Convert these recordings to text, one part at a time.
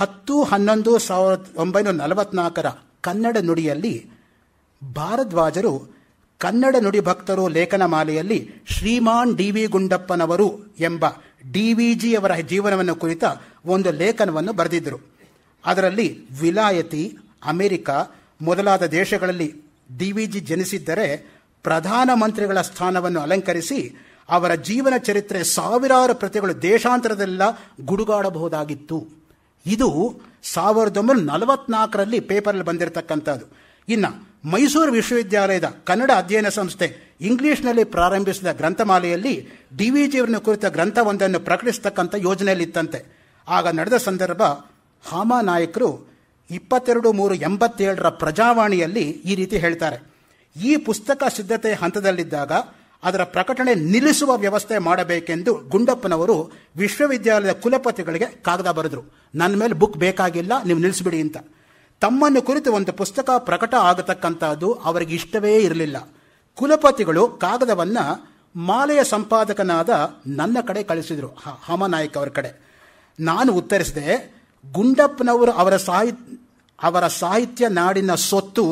ಹತ್ತು ಹನ್ನೊಂದು ಸಾವಿರದ ಒಂಬೈನೂರ ನಲವತ್ನಾಲ್ಕರ ಕನ್ನಡ ನುಡಿಯಲ್ಲಿ ಭಾರದ್ವಾಜರು ಕನ್ನಡ ನುಡಿ ಭಕ್ತರು ಲೇಖನ ಮಾಲೆಯಲ್ಲಿ ಶ್ರೀಮಾನ್ ಡಿ ವಿ ಗುಂಡಪ್ಪನವರು ಎಂಬ ಡಿ ವಿ ಜಿ ಅವರ ಜೀವನವನ್ನು ಕುರಿತ ಒಂದು ಲೇಖನವನ್ನು ಬರೆದಿದ್ದರು ಅದರಲ್ಲಿ ವಿಲಾಯತಿ ಅಮೆರಿಕ ಮೊದಲಾದ ದೇಶಗಳಲ್ಲಿ ಡಿ ವಿ ಜಿ ಜನಿಸಿದ್ದರೆ ಪ್ರಧಾನಮಂತ್ರಿಗಳ ಸ್ಥಾನವನ್ನು ಅಲಂಕರಿಸಿ ಅವರ ಜೀವನ ಚರಿತ್ರೆ ಸಾವಿರಾರು ಪ್ರತಿಗಳು ದೇಶಾಂತರದೆಲ್ಲ ಗುಡುಗಾಡಬಹುದಾಗಿತ್ತು ಇದು ಸಾವಿರದ ಒಂಬೈನೂರ ನಲವತ್ನಾಲ್ಕರಲ್ಲಿ ಪೇಪರಲ್ಲಿ ಬಂದಿರತಕ್ಕಂಥದ್ದು ಇನ್ನು ಮೈಸೂರು ವಿಶ್ವವಿದ್ಯಾಲಯದ ಕನ್ನಡ ಅಧ್ಯಯನ ಸಂಸ್ಥೆ ಇಂಗ್ಲಿಷ್ನಲ್ಲಿ ಪ್ರಾರಂಭಿಸಿದ ಗ್ರಂಥಮಾಲೆಯಲ್ಲಿ ಡಿ ವಿ ಜಿಯವರನ್ನು ಕುರಿತ ಗ್ರಂಥವೊಂದನ್ನು ಪ್ರಕಟಿಸತಕ್ಕಂಥ ಯೋಜನೆಯಲ್ಲಿತ್ತಂತೆ ಆಗ ನಡೆದ ಸಂದರ್ಭ ಹಾಮಾ ನಾಯಕರು ಇಪ್ಪತ್ತೆರಡು ಮೂರು ಎಂಬತ್ತೇಳರ ಪ್ರಜಾವಾಣಿಯಲ್ಲಿ ಈ ರೀತಿ ಹೇಳ್ತಾರೆ ಈ ಪುಸ್ತಕ ಸಿದ್ಧತೆ ಹಂತದಲ್ಲಿದ್ದಾಗ ಅದರ ಪ್ರಕಟಣೆ ನಿಲ್ಲಿಸುವ ವ್ಯವಸ್ಥೆ ಮಾಡಬೇಕೆಂದು ಗುಂಡಪ್ಪನವರು ವಿಶ್ವವಿದ್ಯಾಲಯದ ಕುಲಪತಿಗಳಿಗೆ ಕಾಗದ ಬರೆದರು ನನ್ನ ಮೇಲೆ ಬುಕ್ ಬೇಕಾಗಿಲ್ಲ ನೀವು ನಿಲ್ಲಿಸಿಬಿಡಿ ಅಂತ ತಮ್ಮನ್ನು ಕುರಿತು ಒಂದು ಪುಸ್ತಕ ಪ್ರಕಟ ಆಗತಕ್ಕಂಥದ್ದು ಅವರಿಗೆ ಇಷ್ಟವೇ ಇರಲಿಲ್ಲ ಕುಲಪತಿಗಳು ಕಾಗದವನ್ನು ಮಾಲೆಯ ಸಂಪಾದಕನಾದ ನನ್ನ ಕಡೆ ಕಳಿಸಿದರು ಹಮನಾಯಕ್ ಅವರ ಕಡೆ ನಾನು ಉತ್ತರಿಸಿದೆ ಗುಂಡಪ್ಪನವರು ಅವರ ಸಾಹಿತ್ಯ ಅವರ ಸಾಹಿತ್ಯ ನಾಡಿನ ಸೊತ್ತು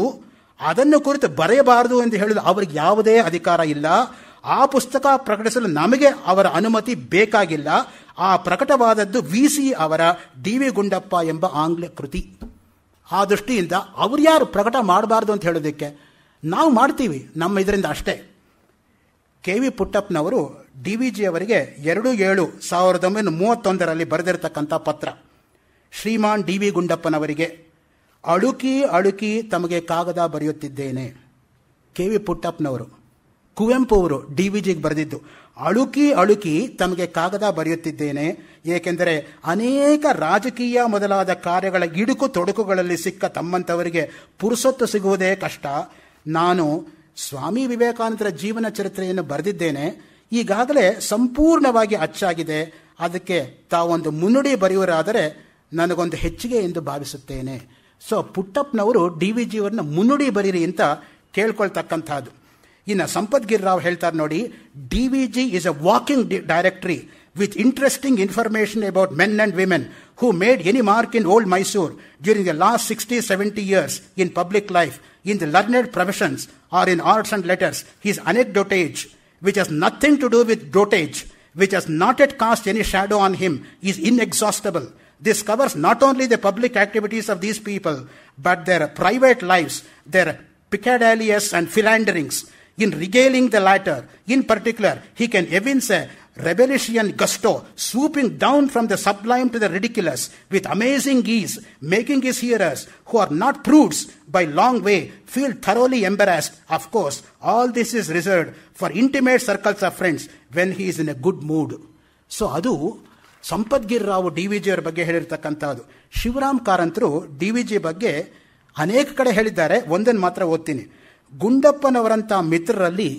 ಅದನ್ನು ಕುರಿತು ಬರೆಯಬಾರದು ಎಂದು ಹೇಳಲು ಅವರಿಗೆ ಯಾವುದೇ ಅಧಿಕಾರ ಇಲ್ಲ ಆ ಪುಸ್ತಕ ಪ್ರಕಟಿಸಲು ನಮಗೆ ಅವರ ಅನುಮತಿ ಬೇಕಾಗಿಲ್ಲ ಆ ಪ್ರಕಟವಾದದ್ದು ವಿ ಸಿ ಅವರ ಡಿ ವಿ ಗುಂಡಪ್ಪ ಎಂಬ ಆಂಗ್ಲ ಕೃತಿ ಆ ದೃಷ್ಟಿಯಿಂದ ಅವ್ರು ಯಾರು ಪ್ರಕಟ ಮಾಡಬಾರ್ದು ಅಂತ ಹೇಳೋದಕ್ಕೆ ನಾವು ಮಾಡ್ತೀವಿ ನಮ್ಮ ಇದರಿಂದ ಅಷ್ಟೇ ಕೆ ವಿ ಪುಟ್ಟಪ್ಪನವರು ಡಿ ವಿ ಜಿ ಅವರಿಗೆ ಎರಡು ಏಳು ಸಾವಿರದ ಒಂಬೈನೂರ ಮೂವತ್ತೊಂದರಲ್ಲಿ ಬರೆದಿರತಕ್ಕಂಥ ಪತ್ರ ಶ್ರೀಮಾನ್ ಡಿ ವಿ ಗುಂಡಪ್ಪನವರಿಗೆ ಅಳುಕಿ ಅಳುಕಿ ತಮಗೆ ಕಾಗದ ಬರೆಯುತ್ತಿದ್ದೇನೆ ಕೆ ವಿ ಪುಟ್ಟಪ್ಪನವರು ಕುವೆಂಪು ಅವರು ಡಿ ವಿ ಬರೆದಿದ್ದು ಅಳುಕಿ ಅಳುಕಿ ತಮಗೆ ಕಾಗದ ಬರೆಯುತ್ತಿದ್ದೇನೆ ಏಕೆಂದರೆ ಅನೇಕ ರಾಜಕೀಯ ಮೊದಲಾದ ಕಾರ್ಯಗಳ ಇಡುಕು ತೊಡಕುಗಳಲ್ಲಿ ಸಿಕ್ಕ ತಮ್ಮಂಥವರಿಗೆ ಪುರುಸೊತ್ತು ಸಿಗುವುದೇ ಕಷ್ಟ ನಾನು ಸ್ವಾಮಿ ವಿವೇಕಾನಂದರ ಜೀವನ ಚರಿತ್ರೆಯನ್ನು ಬರೆದಿದ್ದೇನೆ ಈಗಾಗಲೇ ಸಂಪೂರ್ಣವಾಗಿ ಅಚ್ಚಾಗಿದೆ ಅದಕ್ಕೆ ತಾವೊಂದು ಮುನ್ನುಡಿ ಬರೆಯುವರಾದರೆ ನನಗೊಂದು ಹೆಚ್ಚಿಗೆ ಎಂದು ಭಾವಿಸುತ್ತೇನೆ ಸೊ ಪುಟ್ಟಪ್ಪನವರು ಡಿ ವಿ ಜಿಯವ್ರನ್ನ ಮುನ್ನುಡಿ ಬರೀರಿ ಅಂತ ಕೇಳ್ಕೊಳ್ತಕ್ಕಂಥದ್ದು ಇನ್ನು ಸಂಪದ್ಗಿರ್ ರಾವ್ ಹೇಳ್ತಾರೆ ನೋಡಿ D V G is a walking directory with interesting information about men and women who made any mark in old Mysore during the last sixty seventy years in public life in the learned professions or in arts and letters his anecdotage which has nothing to do with dotage which has not yet cast any shadow on him, is inexhaustible. This covers not only the public activities of these people, but their private lives, their peccadillies and philanderings. In regaling the latter, in particular, he can evince a rebellion gusto, swooping down from the sublime to the ridiculous with amazing ease, making his hearers, who are not prudes by long way, feel thoroughly embarrassed. Of course, all this is reserved for intimate circles of friends when he is in a good mood. So, Adu, Sampadgir Rao D V ಅವರ ಬಗ್ಗೆ ಹೇಳಿರ್ತಕ್ಕಂಥದ್ದು ಶಿವರಾಮ್ ಕಾರಂತರು D V G ಬಗ್ಗೆ ಅನೇಕ ಕಡೆ ಹೇಳಿದ್ದಾರೆ ಒಂದನ್ನು ಮಾತ್ರ ಓದ್ತೀನಿ ಗುಂಡಪ್ಪನವರಂಥ ಮಿತ್ರರಲ್ಲಿ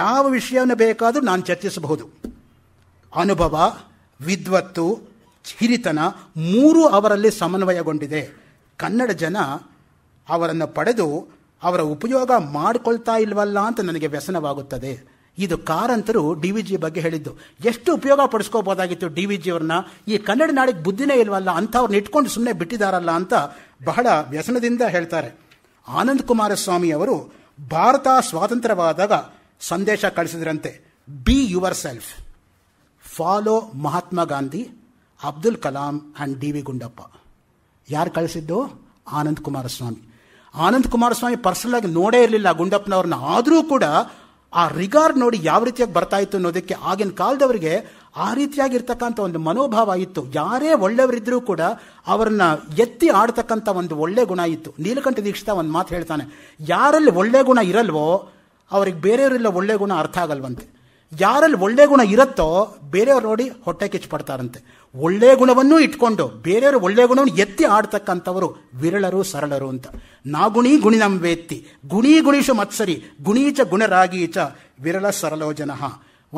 ಯಾವ ವಿಷಯವನ್ನು ಬೇಕಾದರೂ ನಾನು ಚರ್ಚಿಸಬಹುದು ಅನುಭವ ವಿದ್ವತ್ತು ಹಿರಿತನ ಮೂರೂ ಅವರಲ್ಲಿ ಸಮನ್ವಯಗೊಂಡಿದೆ ಕನ್ನಡ ಜನ ಅವರನ್ನು ಪಡೆದು ಅವರ ಉಪಯೋಗ ಮಾಡಿಕೊಳ್ತಾ ಇಲ್ವಲ್ಲ ಅಂತ ನನಗೆ ವ್ಯಸನವಾಗುತ್ತದೆ ಇದು ಕಾರಂತರು ಡಿ ವಿ ಜಿ ಬಗ್ಗೆ ಹೇಳಿದ್ದು ಎಷ್ಟು ಉಪಯೋಗ ಪಡಿಸ್ಕೋಬೋದಾಗಿತ್ತು ಡಿ ವಿ ಅವ್ರನ್ನ ಈ ಕನ್ನಡ ನಾಡಿಗೆ ಬುದ್ಧಿನೇ ಇಲ್ವಲ್ಲ ಅಂಥವ್ರನ್ನ ಇಟ್ಕೊಂಡು ಸುಮ್ಮನೆ ಬಿಟ್ಟಿದಾರಲ್ಲ ಅಂತ ಬಹಳ ವ್ಯಸನದಿಂದ ಹೇಳ್ತಾರೆ ಆನಂದ್ ಕುಮಾರಸ್ವಾಮಿ ಅವರು ಭಾರತ ಸ್ವಾತಂತ್ರ್ಯವಾದಾಗ ಸಂದೇಶ ಕಳಿಸಿದ್ರಂತೆ be yourself follow Mahatma Gandhi Abdul Kalam and D V Gundappa ಯಾರು ಕಳಿಸಿದ್ದು ಆನಂದ್ ಕುಮಾರಸ್ವಾಮಿ ಆನಂದ್ ಕುಮಾರಸ್ವಾಮಿ ಪರ್ಸನಲ್ ಆಗಿ ನೋಡೇ ಇರಲಿಲ್ಲ ಗುಂಡಪ್ಪನವ್ರನ್ನ ಆದರೂ ಕೂಡ ಆ ರಿಗಾರ್ಡ್ ನೋಡಿ ಯಾವ ರೀತಿಯಾಗಿ ಬರ್ತಾ ಇತ್ತು ಅನ್ನೋದಕ್ಕೆ ಆಗಿನ ಕಾಲದವರಿಗೆ ಆ ರೀತಿಯಾಗಿರ್ತಕ್ಕಂಥ ಒಂದು ಮನೋಭಾವ ಇತ್ತು ಯಾರೇ ಒಳ್ಳೆಯವರಿದ್ರೂ ಕೂಡ ಅವರನ್ನ ಎತ್ತಿ ಆಡ್ತಕ್ಕಂಥ ಒಂದು ಒಳ್ಳೆ ಗುಣ ಇತ್ತು ನೀಲಕಂಠ ದೀಕ್ಷಿತ ಒಂದು ಮಾತು ಹೇಳ್ತಾನೆ ಯಾರಲ್ಲಿ ಒಳ್ಳೆ ಗುಣ ಇರಲ್ವೋ ಅವ್ರಿಗೆ ಬೇರೆಯವರೆಲ್ಲ ಒಳ್ಳೆ ಗುಣ ಅರ್ಥ ಆಗಲ್ವಂತೆ ಯಾರಲ್ಲಿ ಒಳ್ಳೆ ಗುಣ ಇರುತ್ತೋ ಬೇರೆಯವ್ರು ನೋಡಿ ಹೊಟ್ಟೆ ಕಿಚ್ಚು ಪಡ್ತಾರಂತೆ ಒಳ್ಳೆ ಗುಣವನ್ನೂ ಇಟ್ಕೊಂಡು ಬೇರೆಯವರು ಒಳ್ಳೆ ಗುಣವನ್ನು ಎತ್ತಿ ಆಡ್ತಕ್ಕಂಥವರು ವಿರಳರು ಸರಳರು ಅಂತ ನಾಗುಣಿ ಗುಣಿನಂಬೇತ್ತಿ ಗುಣಿ ಗುಣೀಶು ಮತ್ಸರಿ ಗುಣೀಚ ಗುಣರಾಗೀಚ ವಿರಳ ಸರಳೋ ಜನ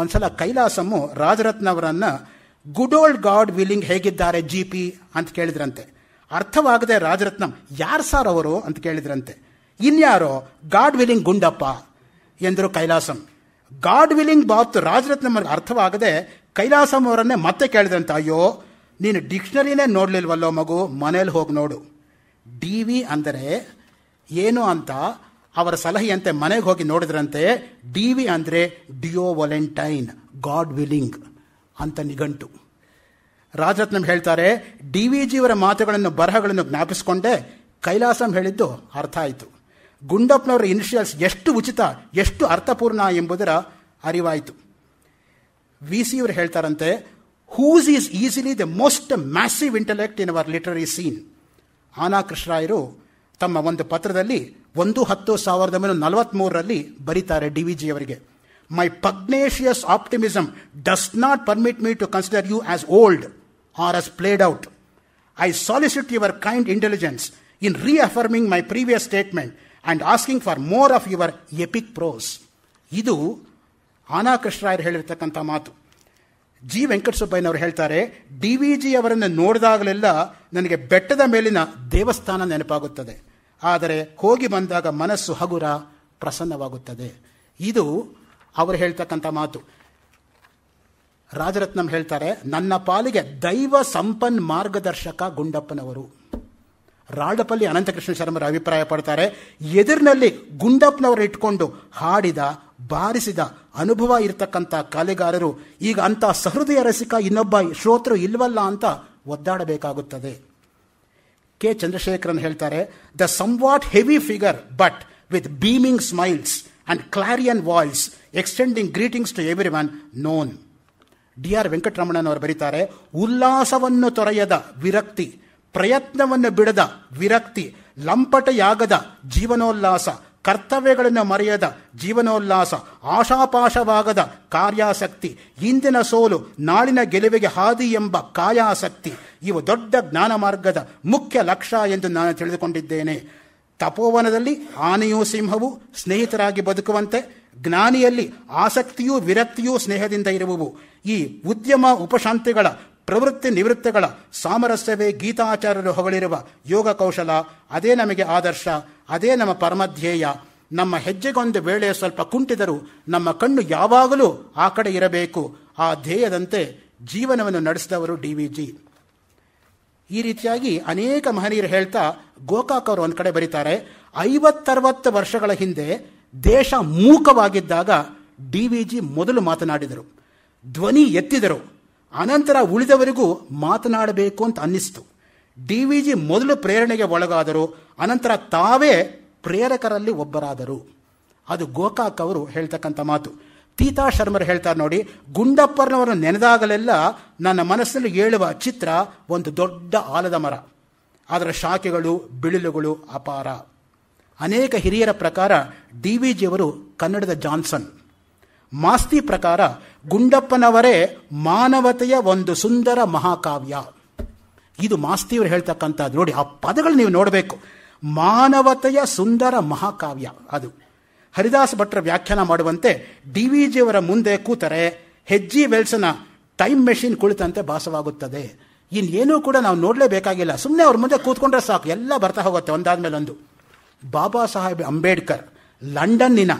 ಒಂದ್ಸಲ ಕೈಲಾಸಮ್ಮು ರಾಜರತ್ನವರನ್ನ ಗುಡ್ ಓಲ್ಡ್ ಗಾಡ್ ವಿಲಿಂಗ್ ಹೇಗಿದ್ದಾರೆ ಜಿ ಪಿ ಅಂತ ಕೇಳಿದ್ರಂತೆ ಅರ್ಥವಾಗದೆ ರಾಜರತ್ನಂ ಯಾರು ಸಾರ್ ಅವರು ಅಂತ ಕೇಳಿದ್ರಂತೆ ಇನ್ಯಾರೋ ಗಾಡ್ ವಿಲಿಂಗ್ ಗುಂಡಪ್ಪ ಎಂದರು ಕೈಲಾಸಂ ಗಾಡ್ ವಿಲಿಂಗ್ ಬಾತ್ ರಾಜರತ್ನ ಅರ್ಥವಾಗದೆ ಕೈಲಾಸಂ ಅವರನ್ನೇ ಮತ್ತೆ ಕೇಳಿದಂತ ಅಯ್ಯೋ ನೀನು ಡಿಕ್ಷನರಿನೇ ನೋಡ್ಲಿಲ್ವಲ್ಲೋ ಮಗು ಮನೇಲಿ ಹೋಗಿ ನೋಡು ಡಿ ವಿ ಅಂದರೆ ಏನು ಅಂತ ಅವರ ಸಲಹೆಯಂತೆ ಮನೆಗೆ ಹೋಗಿ ನೋಡಿದ್ರಂತೆ ಡಿ ವಿ ಅಂದರೆ ಡಿಯೋ ವಾಲೆಂಟೈನ್ ಗಾಡ್ ವಿಲಿಂಗ್ ಅಂತ ನಿಘಂಟು ರಾಜರತ್ನಂ ಹೇಳ್ತಾರೆ ಡಿ ವಿ ಜಿಯವರ ಮಾತುಗಳನ್ನು ಬರಹಗಳನ್ನು ಜ್ಞಾಪಿಸಿಕೊಂಡೆ ಕೈಲಾಸಂ ಹೇಳಿದ್ದು ಅರ್ಥ ಆಯಿತು ಗುಂಡಪ್ಪನವರ ಇನಿಷಿಯಲ್ಸ್ ಎಷ್ಟು ಉಚಿತ ಎಷ್ಟು ಅರ್ಥಪೂರ್ಣ ಎಂಬುದರ ಅರಿವಾಯಿತು ವಿ ಸಿ ಅವರು ಹೇಳ್ತಾರಂತೆ who's is easily the most massive intellect in our literary scene ಆನಾ ಕೃಷ್ಣರಾಯರು ತಮ್ಮ ಒಂದು ಪತ್ರದಲ್ಲಿ ಒಂದು ಹತ್ತು ಸಾವಿರದ ಒಂಬೈನೂರ ನಲವತ್ತ್ಮೂರರಲ್ಲಿ ಬರೀತಾರೆ ಡಿ ವಿ ಜಿ ಅವರಿಗೆ my pugnacious optimism does not permit me to consider you as old or as played out I solicit your kind intelligence in reaffirming my previous statement and asking for more of your epic prose ಇದು ಆನಾ ಕೃಷ್ಣರಾಯರು ಹೇಳಿರ್ತಕ್ಕಂಥ ಮಾತು G ವೆಂಕಟಸುಬ್ಬಯ್ಯನವರು ಹೇಳ್ತಾರೆ D V G ಅವರನ್ನು ನೋಡಿದಾಗಲೆಲ್ಲ ನನಗೆ ಬೆಟ್ಟದ ಮೇಲಿನ ದೇವಸ್ಥಾನ ನೆನಪಾಗುತ್ತದೆ ಆದರೆ ಹೋಗಿ ಬಂದಾಗ ಮನಸ್ಸು ಹಗುರ ಪ್ರಸನ್ನವಾಗುತ್ತದೆ ಇದು ಅವರು ಹೇಳ್ತಕ್ಕಂಥ ಮಾತು ರಾಜರತ್ನಂ ಹೇಳ್ತಾರೆ ನನ್ನ ಪಾಲಿಗೆ ದೈವ ಸಂಪನ್ ಮಾರ್ಗದರ್ಶಕ ಗುಂಡಪ್ಪನವರು ರಾಡಪಲ್ಲಿ ಅನಂತಕೃಷ್ಣ ಶರ್ಮರ ಅಭಿಪ್ರಾಯ ಪಡ್ತಾರೆ ಎದುರಿನಲ್ಲಿ ಗುಂಡಪ್ಪನವರು ಇಟ್ಕೊಂಡು ಹಾಡಿದ ಬಾರಿಸಿದ ಅನುಭವ ಇರತಕ್ಕಂಥ ಕಲೆಗಾರರು ಈಗ ಅಂಥ ಸಹೃದಯ ರಸಿಕ ಇನ್ನೊಬ್ಬ ಶ್ರೋತೃ ಇಲ್ವಲ್ಲ ಅಂತ ಒದ್ದಾಡಬೇಕಾಗುತ್ತದೆ ಕೆ ಚಂದ್ರಶೇಖರನ್ ಹೇಳ್ತಾರೆ the somewhat heavy figure but with beaming smiles and clarion voice extending greetings to everyone known D R ವೆಂಕಟರಮಣನವರು ಅವರು ಬರೀತಾರೆ ಉಲ್ಲಾಸವನ್ನು ತೊರೆಯದ ವಿರಕ್ತಿ ಪ್ರಯತ್ನವನ್ನು ಬಿಡದ ವಿರಕ್ತಿ ಲಂಪಟೆಯಾಗದ ಜೀವನೋಲ್ಲಾಸ ಕರ್ತವ್ಯಗಳನ್ನು ಮರೆಯದ ಜೀವನೋಲ್ಲಾಸ ಆಶಾಪಾಶವಾಗದ ಕಾರ್ಯಾಸಕ್ತಿ ಇಂದಿನ ಸೋಲು ನಾಳಿನ ಗೆಲುವಿಗೆ ಹಾದಿ ಎಂಬ ಕಾಯಾಸಕ್ತಿ ಇವು ದೊಡ್ಡ ಜ್ಞಾನ ಮಾರ್ಗದ ಮುಖ್ಯ ಲಕ್ಷ್ಯ ಎಂದು ನಾನು ತಿಳಿದುಕೊಂಡಿದ್ದೇನೆ ತಪೋವನದಲ್ಲಿ ಆನೆಯೂ ಸಿಂಹವು ಸ್ನೇಹಿತರಾಗಿ ಬದುಕುವಂತೆ ಜ್ಞಾನಿಯಲ್ಲಿ ಆಸಕ್ತಿಯೂ ವಿರಕ್ತಿಯೂ ಸ್ನೇಹದಿಂದ ಇರುವವು ಈ ಉದ್ಯಮ ಉಪಶಾಂತಿಗಳ ಪ್ರವೃತ್ತಿ ನಿವೃತ್ತಿಗಳ ಸಾಮರಸ್ಯವೇ ಗೀತಾಚಾರ್ಯರು ಹೊಗಳಿರುವ ಯೋಗ ಕೌಶಲ ಅದೇ ನಮಗೆ ಆದರ್ಶ ಅದೇ ನಮ್ಮ ಪರಮಧ್ಯೇಯ ನಮ್ಮ ಹೆಜ್ಜೆಗೊಂದು ವೇಳೆ ಸ್ವಲ್ಪ ಕುಂಟಿದರೂ ನಮ್ಮ ಕಣ್ಣು ಯಾವಾಗಲೂ ಆ ಕಡೆ ಇರಬೇಕು ಆ ಧ್ಯೇಯದಂತೆ ಜೀವನವನ್ನು ನಡೆಸಿದವರು ಡಿ ವಿ ಜಿ ಈ ರೀತಿಯಾಗಿ ಅನೇಕ ಮಹನೀಯರು ಹೇಳ್ತಾ ಗೋಕಾಕ್ ಅವರು ಒಂದು ಕಡೆ ಬರೀತಾರೆ ಐವತ್ತರವತ್ತು ವರ್ಷಗಳ ಹಿಂದೆ ದೇಶ ಮೂಕವಾಗಿದ್ದಾಗ ಡಿ ವಿ ಜಿ ಮೊದಲು ಮಾತನಾಡಿದರು ಧ್ವನಿ ಎತ್ತಿದರು ಅನಂತರ ಉಳಿದವರಿಗೂ ಮಾತನಾಡಬೇಕು ಅಂತ ಅನ್ನಿಸ್ತು ಡಿ ವಿ ಜಿ ಮೊದಲು ಪ್ರೇರಣೆಗೆ ಒಳಗಾದರು ಅನಂತರ ತಾವೇ ಪ್ರೇರಕರಲ್ಲಿ ಒಬ್ಬರಾದರು ಅದು ಗೋಕಾಕ್ ಅವರು ಹೇಳ್ತಕ್ಕಂಥ ಮಾತು ತೀತಾ ಶರ್ಮರು ಹೇಳ್ತಾರೆ ನೋಡಿ ಗುಂಡಪ್ಪನವರನ್ನು ನೆನೆದಾಗಲೆಲ್ಲ ನನ್ನ ಮನಸ್ಸಲ್ಲಿ ಏಳುವ ಚಿತ್ರ ಒಂದು ದೊಡ್ಡ ಆಲದ ಮರ ಅದರ ಶಾಖೆಗಳು ಬಿಳಿಲುಗಳು ಅಪಾರ ಅನೇಕ ಹಿರಿಯರ ಪ್ರಕಾರ ಡಿ ವಿ ಜಿಯವರು ಕನ್ನಡದ ಜಾನ್ಸನ್ ಮಾಸ್ತಿ ಪ್ರಕಾರ ಗುಂಡಪ್ಪನವರೇ ಮಾನವತೆಯ ಒಂದು ಸುಂದರ ಮಹಾಕಾವ್ಯ ಇದು ಮಾಸ್ತಿಯವರು ಹೇಳ್ತಕ್ಕಂಥದ್ದು ನೋಡಿ ಆ ಪದಗಳು ನೀವು ನೋಡಬೇಕು ಮಾನವತೆಯ ಸುಂದರ ಮಹಾಕಾವ್ಯ ಅದು ಹರಿದಾಸ್ ಭಟ್ರ ವ್ಯಾಖ್ಯಾನ ಮಾಡುವಂತೆ ಡಿ ವಿ ಜಿಯವರ ಮುಂದೆ ಕೂತರೆ ಹೆಜ್ಜಿ ವೆಲ್ಸನ ಟೈಮ್ ಮೆಷಿನ್ ಕುಳಿತಂತೆ ಭಾಸವಾಗುತ್ತದೆ ಇನ್ನೇನೂ ಕೂಡ ನಾವು ನೋಡಲೇಬೇಕಾಗಿಲ್ಲ ಸುಮ್ಮನೆ ಅವ್ರ ಮುಂದೆ ಕೂತ್ಕೊಂಡ್ರೆ ಸಾಕು ಎಲ್ಲ ಬರ್ತಾ ಹೋಗುತ್ತೆ ಒಂದಾದ ಒಂದು ಬಾಬಾ ಸಾಹೇಬ್ ಅಂಬೇಡ್ಕರ್ ಲಂಡನ್ನಿನ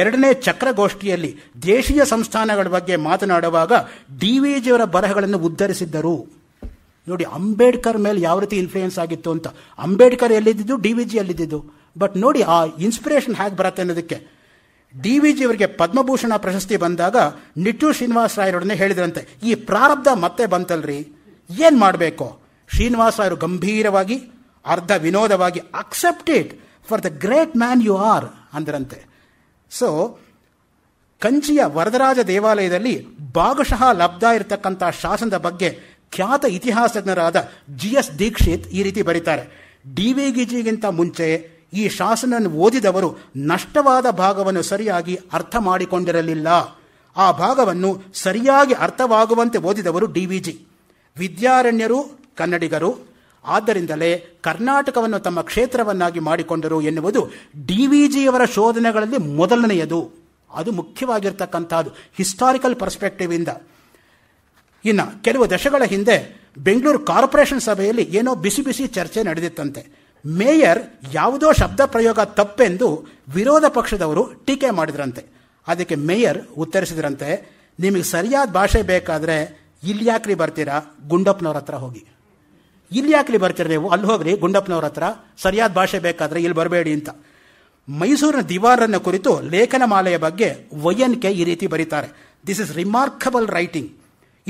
ಎರಡನೇ ಚಕ್ರಗೋಷ್ಠಿಯಲ್ಲಿ ದೇಶೀಯ ಸಂಸ್ಥಾನಗಳ ಬಗ್ಗೆ ಮಾತನಾಡುವಾಗ ಡಿ ವಿ ಜಿಯವರ ಬರಹಗಳನ್ನು ಉದ್ಧರಿಸಿದ್ದರು ನೋಡಿ ಅಂಬೇಡ್ಕರ್ ಮೇಲೆ ಯಾವ ರೀತಿ ಇನ್ಫ್ಲೂಯೆನ್ಸ್ ಆಗಿತ್ತು ಅಂತ ಅಂಬೇಡ್ಕರ್ ಎಲ್ಲಿದ್ದು ಡಿ ವಿ ಜಿ ಎಲ್ಲಿದ್ದು ಬಟ್ ನೋಡಿ ಆ ಇನ್ಸ್ಪಿರೇಷನ್ ಹೇಗೆ ಬರುತ್ತೆ ಅನ್ನೋದಕ್ಕೆ ಡಿ ವಿ ಜಿ ಅವರಿಗೆ ಪದ್ಮಭೂಷಣ ಪ್ರಶಸ್ತಿ ಬಂದಾಗ ನಿಟ್ಟು ಶ್ರೀನಿವಾಸ ರಾಯರೊಡನೆ ಹೇಳಿದ್ರಂತೆ ಈ ಪ್ರಾರಬ್ಧ ಮತ್ತೆ ಬಂತಲ್ರಿ ಏನು ಮಾಡಬೇಕು ಶ್ರೀನಿವಾಸ ರಾಯರು ಗಂಭೀರವಾಗಿ ಅರ್ಧ ವಿನೋದವಾಗಿ accepted for the great man you are ಅಂದ್ರಂತೆ ಸೊ ಕಂಚಿಯ ವರದರಾಜ ದೇವಾಲಯದಲ್ಲಿ ಭಾಗಶಃ ಲಬ್ಧ ಇರತಕ್ಕಂಥ ಶಾಸನದ ಬಗ್ಗೆ ಖ್ಯಾತ ಇತಿಹಾಸಜ್ಞರಾದ ಜಿ ಎಸ್ ದೀಕ್ಷಿತ್ ಈ ರೀತಿ ಬರೀತಾರೆ ಡಿ ವಿ ಗಿಜಿಗಿಂತ ಮುಂಚೆ ಈ ಶಾಸನ ಓದಿದವರು ನಷ್ಟವಾದ ಭಾಗವನ್ನು ಸರಿಯಾಗಿ ಅರ್ಥ ಮಾಡಿಕೊಂಡಿರಲಿಲ್ಲ ಆ ಭಾಗವನ್ನು ಸರಿಯಾಗಿ ಅರ್ಥವಾಗುವಂತೆ ಓದಿದವರು ಡಿ ವಿ ಜಿ ವಿದ್ಯಾರಣ್ಯರು ಕನ್ನಡಿಗರು ಆದ್ದರಿಂದಲೇ ಕರ್ನಾಟಕವನ್ನು ತಮ್ಮ ಕ್ಷೇತ್ರವನ್ನಾಗಿ ಮಾಡಿಕೊಂಡರು ಎನ್ನುವುದು ಡಿ ವಿ ಜಿಯವರ ಶೋಧನೆಗಳಲ್ಲಿ ಮೊದಲನೆಯದು ಅದು ಮುಖ್ಯವಾಗಿರ್ತಕ್ಕಂಥದ್ದು ಹಿಸ್ಟಾರಿಕಲ್ ಪರ್ಸ್ಪೆಕ್ಟಿವ್ ಇಂದ ಇನ್ನು ಕೆಲವು ದಶಗಳ ಹಿಂದೆ ಬೆಂಗಳೂರು ಕಾರ್ಪೊರೇಷನ್ ಸಭೆಯಲ್ಲಿ ಏನೋ ಬಿಸಿ ಬಿಸಿ ಚರ್ಚೆ ನಡೆದಿತ್ತಂತೆ ಮೇಯರ್ ಯಾವುದೋ ಶಬ್ದ ಪ್ರಯೋಗ ತಪ್ಪೆಂದು ವಿರೋಧ ಪಕ್ಷದವರು ಟೀಕೆ ಮಾಡಿದ್ರಂತೆ ಅದಕ್ಕೆ ಮೇಯರ್ ಉತ್ತರಿಸಿದ್ರಂತೆ ನಿಮಗೆ ಸರಿಯಾದ ಭಾಷೆ ಬೇಕಾದರೆ ಇಲ್ಲಿ ಯಾಕ್ರಿ ಬರ್ತೀರಾ ಗುಂಡಪ್ಪನವ್ರ ಹತ್ರ ಹೋಗಿ ಇಲ್ಲಿ ಯಾಕಲಿ ಬರ್ತೀರಿ ನೀವು ಅಲ್ಲಿ ಹೋಗ್ರಿ ಗುಂಡಪ್ಪನವ್ರ ಹತ್ರ ಸರಿಯಾದ ಭಾಷೆ ಬೇಕಾದ್ರೆ ಇಲ್ಲಿ ಬರಬೇಡಿ ಅಂತ ಮೈಸೂರಿನ ದಿವಾರನ ಕುರಿತು ಲೇಖನ ಮಾಲೆಯ ಬಗ್ಗೆ ವೈಎನ್ ಕೆ ಈ ರೀತಿ ಬರೀತಾರೆ this is remarkable writing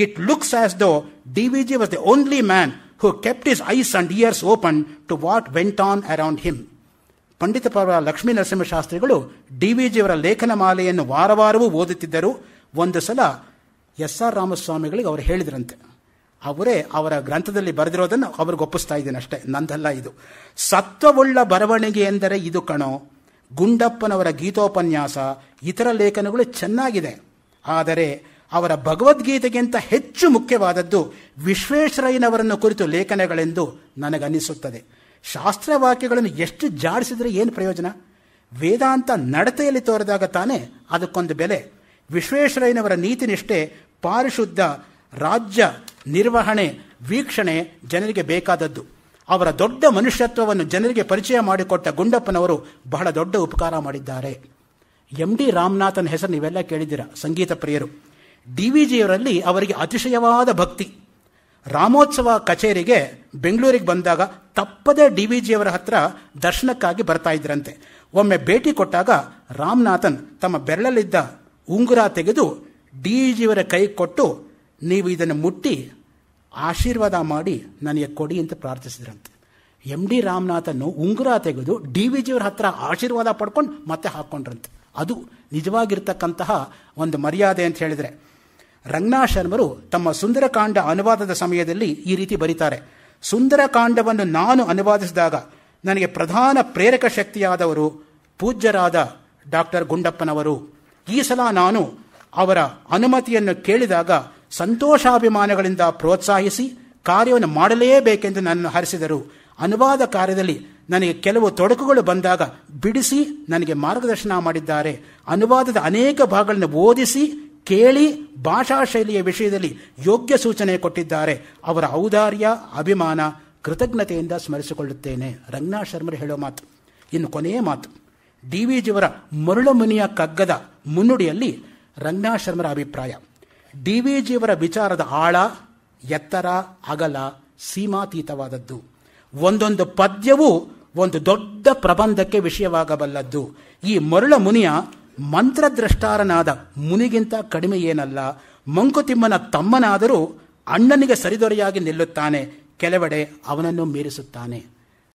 it looks as though D V G was the only man who kept his eyes and ears open to what went on around him ಪಂಡಿತ ಪರ ಲಕ್ಷ್ಮೀ ನರಸಿಂಹ ಶಾಸ್ತ್ರಿಗಳು ಡಿ ವಿ ಜಿಯವರ ಲೇಖನ ಮಾಲೆಯನ್ನು ವಾರವಾರವೂ ಓದುತ್ತಿದ್ದರು ಒಂದು ಸಲ ಎಸ್ ಆರ್ ರಾಮಸ್ವಾಮಿಗಳಿಗೆ ಅವರು ಹೇಳಿದ್ರಂತೆ ಅವರೇ ಅವರ ಗ್ರಂಥದಲ್ಲಿ ಬರೆದಿರೋದನ್ನು ಅವ್ರಿಗೆ ಒಪ್ಪಿಸ್ತಾ ಇದ್ದೀನಿ ಅಷ್ಟೇ ನಂದಲ್ಲ ಇದು ಸತ್ವವುಳ್ಳ ಬರವಣಿಗೆ ಎಂದರೆ ಇದು ಕಣೋ ಗುಂಡಪ್ಪನವರ ಗೀತೋಪನ್ಯಾಸ ಇತರ ಲೇಖನಗಳು ಚೆನ್ನಾಗಿದೆ ಆದರೆ ಅವರ ಭಗವದ್ಗೀತೆಗಿಂತ ಹೆಚ್ಚು ಮುಖ್ಯವಾದದ್ದು ವಿಶ್ವೇಶ್ವರಯ್ಯನವರನ್ನು ಕುರಿತು ಲೇಖನಗಳೆಂದು ನನಗನ್ನಿಸುತ್ತದೆ ಶಾಸ್ತ್ರ ವಾಕ್ಯಗಳನ್ನು ಎಷ್ಟು ಜಾಡಿಸಿದರೆ ಏನು ಪ್ರಯೋಜನ ವೇದಾಂತ ನಡತೆಯಲ್ಲಿ ತೋರಿದಾಗ ತಾನೇ ಅದಕ್ಕೊಂದು ಬೆಲೆ ವಿಶ್ವೇಶ್ವರಯ್ಯನವರ ನೀತಿ ನಿಷ್ಠೆ ಪಾರಿಶುದ್ಧ ರಾಜ್ಯ ನಿರ್ವಹಣೆ ವೀಕ್ಷಣೆ ಜನರಿಗೆ ಬೇಕಾದದ್ದು ಅವರ ದೊಡ್ಡ ಮನುಷ್ಯತ್ವವನ್ನು ಜನರಿಗೆ ಪರಿಚಯ ಮಾಡಿಕೊಟ್ಟ ಗುಂಡಪ್ಪನವರು ಬಹಳ ದೊಡ್ಡ ಉಪಕಾರ ಮಾಡಿದ್ದಾರೆ ಎಂ ಡಿ ರಾಮನಾಥನ್ ಹೆಸರು ನೀವೆಲ್ಲ ಕೇಳಿದ್ದೀರಾ ಸಂಗೀತ ಪ್ರಿಯರು ಡಿ ವಿ ಜಿಯವರಲ್ಲಿ ಅವರಿಗೆ ಅತಿಶಯವಾದ ಭಕ್ತಿ ರಾಮೋತ್ಸವ ಕಚೇರಿಗೆ ಬೆಂಗಳೂರಿಗೆ ಬಂದಾಗ ತಪ್ಪದೇ ಡಿ ವಿ ಜಿಯವರ ಹತ್ರ ದರ್ಶನಕ್ಕಾಗಿ ಬರ್ತಾ ಇದ್ರಂತೆ ಒಮ್ಮೆ ಭೇಟಿ ಕೊಟ್ಟಾಗ ರಾಮನಾಥನ್ ತಮ್ಮ ಬೆರಳಲ್ಲಿದ್ದ ಉಂಗುರ ತೆಗೆದು ಡಿ ಜಿಯವರ ಕೈ ಕೊಟ್ಟು ನೀವು ಇದನ್ನು ಮುಟ್ಟಿ ಆಶೀರ್ವಾದ ಮಾಡಿ ನನಗೆ ಕೊಡಿ ಅಂತ ಪ್ರಾರ್ಥಿಸಿದ್ರಂತೆ ಎಮ್ ಡಿ ರಾಮನಾಥನ್ನು ಉಂಗುರ ತೆಗೆದು ಡಿ ವಿ ಜಿಯವ್ರ ಹತ್ರ ಆಶೀರ್ವಾದ ಪಡ್ಕೊಂಡು ಮತ್ತೆ ಹಾಕ್ಕೊಂಡ್ರಂತೆ ಅದು ನಿಜವಾಗಿರ್ತಕ್ಕಂತಹ ಒಂದು ಮರ್ಯಾದೆ ಅಂತ ಹೇಳಿದರೆ ರಂಗನಾ ಶರ್ಮರು ತಮ್ಮ ಸುಂದರಕಾಂಡ ಅನುವಾದದ ಸಮಯದಲ್ಲಿ ಈ ರೀತಿ ಬರೀತಾರೆ ಸುಂದರಕಾಂಡವನ್ನು ನಾನು ಅನುವಾದಿಸಿದಾಗ ನನಗೆ ಪ್ರಧಾನ ಪ್ರೇರಕ ಶಕ್ತಿಯಾದವರು ಪೂಜ್ಯರಾದ ಡಾಕ್ಟರ್ ಗುಂಡಪ್ಪನವರು ಈ ಸಲ ನಾನು ಅವರ ಅನುಮತಿಯನ್ನು ಕೇಳಿದಾಗ ಸಂತೋಷಾಭಿಮಾನಗಳಿಂದ ಪ್ರೋತ್ಸಾಹಿಸಿ ಕಾರ್ಯವನ್ನು ಮಾಡಲೇಬೇಕೆಂದು ನನ್ನನ್ನು ಹರಿಸಿದರು ಅನುವಾದ ಕಾರ್ಯದಲ್ಲಿ ನನಗೆ ಕೆಲವು ತೊಡಕುಗಳು ಬಂದಾಗ ಬಿಡಿಸಿ ನನಗೆ ಮಾರ್ಗದರ್ಶನ ಮಾಡಿದ್ದಾರೆ ಅನುವಾದದ ಅನೇಕ ಭಾಗಗಳನ್ನು ಓದಿಸಿ ಕೇಳಿ ಭಾಷಾ ಶೈಲಿಯ ವಿಷಯದಲ್ಲಿ ಯೋಗ್ಯ ಸೂಚನೆ ಕೊಟ್ಟಿದ್ದಾರೆ ಅವರ ಔದಾರ್ಯ ಅಭಿಮಾನ ಕೃತಜ್ಞತೆಯಿಂದ ಸ್ಮರಿಸಿಕೊಳ್ಳುತ್ತೇನೆ ರಂಗನಾಥ ಶರ್ಮರು ಹೇಳೋ ಮಾತು ಇನ್ನು ಕೊನೆಯ ಮಾತು ಡಿ ವಿ ಜಿಯವರ ಮರುಳಮುನಿಯ ಕಗ್ಗದ ಮುನ್ನುಡಿಯಲ್ಲಿ ರಂಗನಾಥ ಶರ್ಮರ ಅಭಿಪ್ರಾಯ ಡಿ ವಿ ಜಿಯವರ ವಿಚಾರದ ಆಳ ಎತ್ತರ ಅಗಲ ಸೀಮಾತೀತವಾದದ್ದು ಒಂದೊಂದು ಪದ್ಯವೂ ಒಂದು ದೊಡ್ಡ ಪ್ರಬಂಧಕ್ಕೆ ವಿಷಯವಾಗಬಲ್ಲದ್ದು ಈ ಮರುಳ ಮುನಿಯ ಮಂತ್ರದ್ರಷ್ಟಾರನಾದ ಮುನಿಗಿಂತ ಕಡಿಮೆ ಏನಲ್ಲ ಮಂಕುತಿಮ್ಮನ ತಮ್ಮನಾದರೂ ಅಣ್ಣನಿಗೆ ಸರಿದೊರೆಯಾಗಿ ನಿಲ್ಲುತ್ತಾನೆ ಕೆಲವೆಡೆ ಅವನನ್ನು ಮೀರಿಸುತ್ತಾನೆ